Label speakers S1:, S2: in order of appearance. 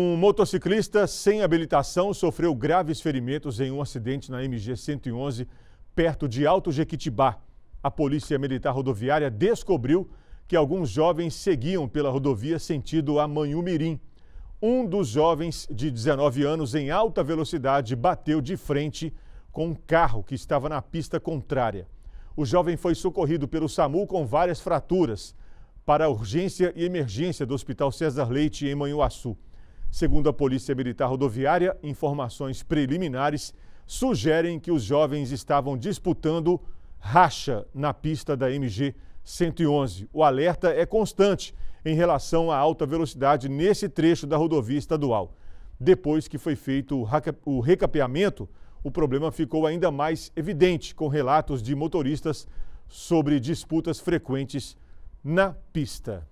S1: Um motociclista sem habilitação sofreu graves ferimentos em um acidente na MG-111, perto de Alto Jequitibá. A Polícia Militar Rodoviária descobriu que alguns jovens seguiam pela rodovia sentido Manhumirim. Um dos jovens, de 19 anos, em alta velocidade, bateu de frente com um carro que estava na pista contrária. O jovem foi socorrido pelo SAMU com várias fraturas para a urgência e emergência do Hospital César Leite, em Manhuaçu. Segundo a Polícia Militar Rodoviária, informações preliminares sugerem que os jovens estavam disputando racha na pista da MG 111. O alerta é constante em relação à alta velocidade nesse trecho da rodovia estadual. Depois que foi feito o recapeamento, o problema ficou ainda mais evidente com relatos de motoristas sobre disputas frequentes na pista.